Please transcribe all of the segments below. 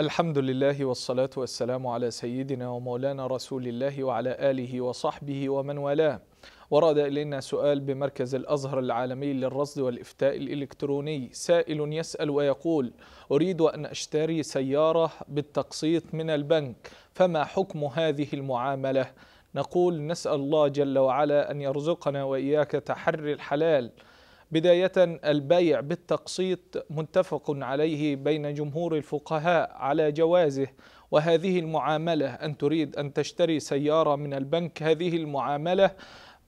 الحمد لله والصلاة والسلام على سيدنا ومولانا رسول الله وعلى آله وصحبه ومن والاه ورد إلينا سؤال بمركز الأزهر العالمي للرصد والإفتاء الإلكتروني سائل يسأل ويقول أريد أن أشتري سيارة بالتقسيط من البنك فما حكم هذه المعاملة؟ نقول نسأل الله جل وعلا أن يرزقنا وإياك تحري الحلال بداية البيع بالتقسيط متفق عليه بين جمهور الفقهاء على جوازه وهذه المعاملة أن تريد أن تشتري سيارة من البنك هذه المعاملة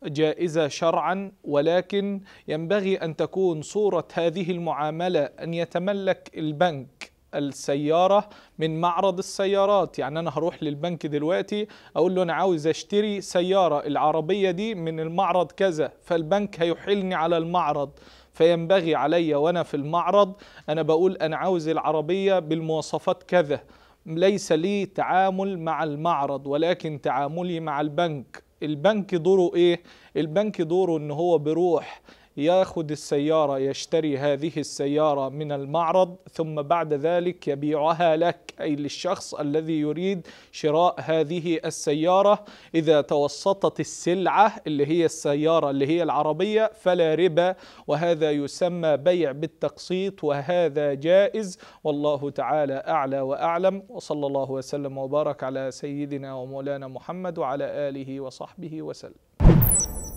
جائزة شرعا ولكن ينبغي أن تكون صورة هذه المعاملة أن يتملك البنك السيارة من معرض السيارات يعني أنا هروح للبنك دلوقتي أقول له أنا عاوز أشتري سيارة العربية دي من المعرض كذا فالبنك هيحيلني على المعرض فينبغي علي وأنا في المعرض أنا بقول أنا عاوز العربية بالمواصفات كذا ليس لي تعامل مع المعرض ولكن تعاملي مع البنك البنك دوره ايه البنك دوره ان هو بيروح ياخذ السيارة يشتري هذه السيارة من المعرض ثم بعد ذلك يبيعها لك أي للشخص الذي يريد شراء هذه السيارة إذا توسطت السلعة اللي هي السيارة اللي هي العربية فلا ربا وهذا يسمى بيع بالتقسيط وهذا جائز والله تعالى أعلى وأعلم وصلى الله وسلم وبارك على سيدنا ومولانا محمد وعلى آله وصحبه وسلم